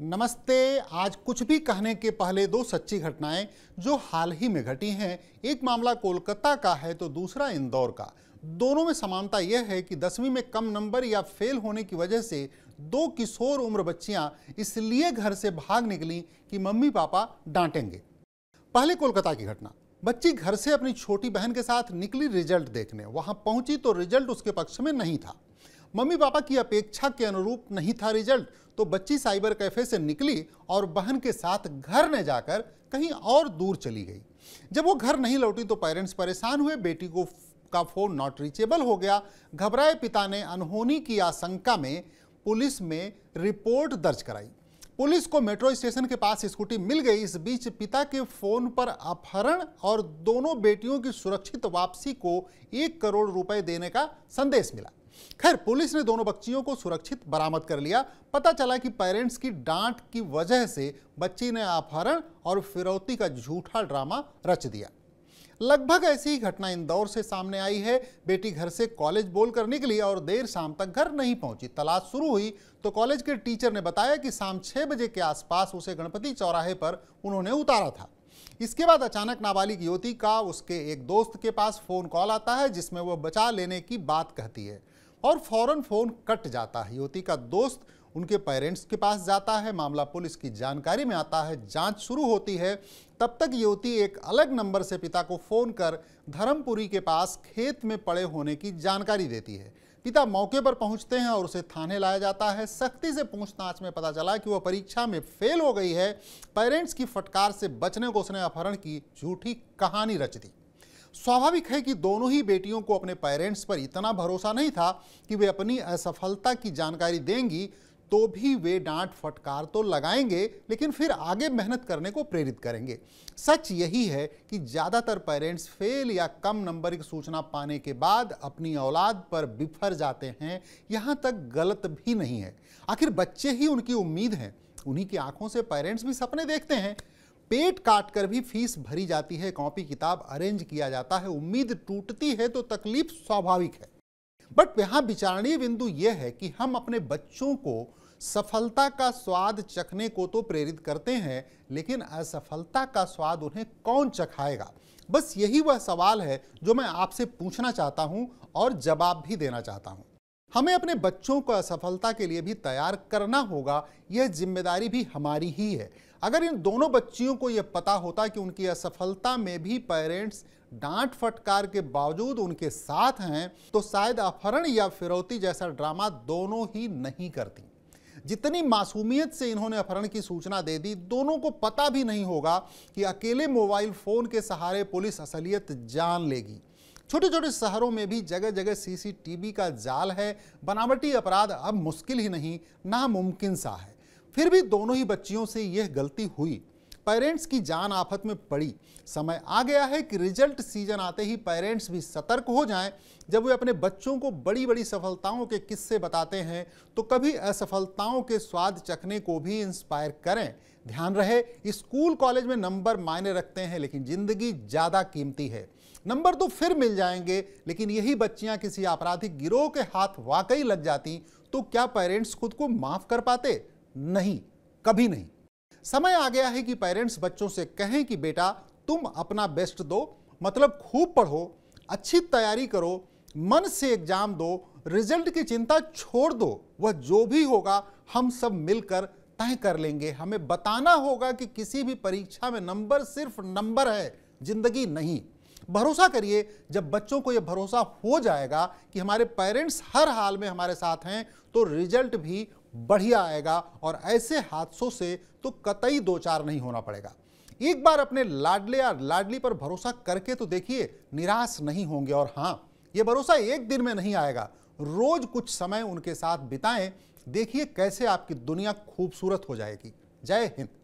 नमस्ते आज कुछ भी कहने के पहले दो सच्ची घटनाएं जो हाल ही में घटी हैं एक मामला कोलकाता का है तो दूसरा इंदौर का दोनों में समानता यह है कि दसवीं में कम नंबर या फेल होने की वजह से दो किशोर उम्र बच्चियां इसलिए घर से भाग निकली कि मम्मी पापा डांटेंगे पहले कोलकाता की घटना बच्ची घर से अपनी छोटी बहन के साथ निकली रिजल्ट देखने वहां पहुंची तो रिजल्ट उसके पक्ष में नहीं था मम्मी पापा की अपेक्षा के अनुरूप नहीं था रिजल्ट तो बच्ची साइबर कैफे से निकली और बहन के साथ घर न जाकर कहीं और दूर चली गई जब वो घर नहीं लौटी तो पेरेंट्स परेशान हुए बेटी को का फोन नॉट रीचेबल हो गया घबराए पिता ने अनहोनी की आशंका में पुलिस में रिपोर्ट दर्ज कराई पुलिस को मेट्रो स्टेशन के पास स्कूटी मिल गई इस बीच पिता के फोन पर अपहरण और दोनों बेटियों की सुरक्षित वापसी को एक करोड़ रुपए देने का संदेश मिला खैर पुलिस ने दोनों बच्चियों को सुरक्षित बरामद कर लिया पता चला कि पेरेंट्स की डांट की वजह से बच्ची ने अपहरण और फिरौती का झूठा ड्रामा रच दिया लगभग ऐसी ही घटना इंदौर से सामने आई है बेटी घर से कॉलेज बोलकर निकली और देर शाम तक घर नहीं पहुंची तलाश शुरू हुई तो कॉलेज के टीचर ने बताया कि शाम छः बजे के आसपास उसे गणपति चौराहे पर उन्होंने उतारा था इसके बाद अचानक नाबालिग युवती का उसके एक दोस्त के पास फोन कॉल आता है जिसमें वह बचा लेने की बात कहती है और फौरन फ़ोन कट जाता है युवती का दोस्त उनके पेरेंट्स के पास जाता है मामला पुलिस की जानकारी में आता है जांच शुरू होती है तब तक युवती एक अलग नंबर से पिता को फ़ोन कर धर्मपुरी के पास खेत में पड़े होने की जानकारी देती है पिता मौके पर पहुंचते हैं और उसे थाने लाया जाता है सख्ती से पूछताछ में पता चला कि वह परीक्षा में फेल हो गई है पेरेंट्स की फटकार से बचने को उसने अपहरण की झूठी कहानी रच दी स्वाभाविक है कि दोनों ही बेटियों को अपने पेरेंट्स पर इतना भरोसा नहीं था कि वे अपनी असफलता की जानकारी देंगी तो भी वे डांट फटकार तो लगाएंगे लेकिन फिर आगे मेहनत करने को प्रेरित करेंगे सच यही है कि ज़्यादातर पेरेंट्स फेल या कम नंबर की सूचना पाने के बाद अपनी औलाद पर बिफर जाते हैं यहाँ तक गलत भी नहीं है आखिर बच्चे ही उनकी उम्मीद हैं उन्हीं की आंखों से पेरेंट्स भी सपने देखते हैं पेट काट कर भी फीस भरी जाती है कॉपी किताब अरेंज किया जाता है उम्मीद टूटती है तो तकलीफ स्वाभाविक है बट यहां विचारणीय बिंदु यह है कि हम अपने बच्चों को सफलता का स्वाद चखने को तो प्रेरित करते हैं लेकिन असफलता का स्वाद उन्हें कौन चखाएगा बस यही वह सवाल है जो मैं आपसे पूछना चाहता हूँ और जवाब भी देना चाहता हूं हमें अपने बच्चों को असफलता के लिए भी तैयार करना होगा यह जिम्मेदारी भी हमारी ही है अगर इन दोनों बच्चियों को यह पता होता कि उनकी असफलता में भी पेरेंट्स डांट फटकार के बावजूद उनके साथ हैं तो शायद अपहरण या फिरौती जैसा ड्रामा दोनों ही नहीं करती जितनी मासूमियत से इन्होंने अपहरण की सूचना दे दी दोनों को पता भी नहीं होगा कि अकेले मोबाइल फ़ोन के सहारे पुलिस असलियत जान लेगी छोटे छोटे शहरों में भी जगह जगह सीसीटीवी का जाल है बनावटी अपराध अब मुश्किल ही नहीं नामुमकिन सा है फिर भी दोनों ही बच्चियों से यह गलती हुई पेरेंट्स की जान आफत में पड़ी समय आ गया है कि रिजल्ट सीजन आते ही पेरेंट्स भी सतर्क हो जाएं जब वे अपने बच्चों को बड़ी बड़ी सफलताओं के किस्से बताते हैं तो कभी असफलताओं के स्वाद चखने को भी इंस्पायर करें ध्यान रहे स्कूल कॉलेज में नंबर मायने रखते हैं लेकिन ज़िंदगी ज़्यादा कीमती है नंबर तो फिर मिल जाएंगे लेकिन यही बच्चियाँ किसी आपराधिक गिरोह के हाथ वाकई लग जाती तो क्या पेरेंट्स खुद को माफ़ कर पाते नहीं कभी नहीं समय आ गया है कि पेरेंट्स बच्चों से कहें कि बेटा तुम अपना बेस्ट दो मतलब खूब पढ़ो अच्छी तैयारी करो मन से एग्जाम दो रिजल्ट की चिंता छोड़ दो वह जो भी होगा हम सब मिलकर तय कर लेंगे हमें बताना होगा कि किसी भी परीक्षा में नंबर सिर्फ नंबर है जिंदगी नहीं भरोसा करिए जब बच्चों को यह भरोसा हो जाएगा कि हमारे पेरेंट्स हर हाल में हमारे साथ हैं तो रिजल्ट भी बढ़िया आएगा और ऐसे हादसों से तो कतई दो चार नहीं होना पड़ेगा एक बार अपने लाडले या लाडली पर भरोसा करके तो देखिए निराश नहीं होंगे और हाँ ये भरोसा एक दिन में नहीं आएगा रोज कुछ समय उनके साथ बिताएं देखिए कैसे आपकी दुनिया खूबसूरत हो जाएगी जय हिंद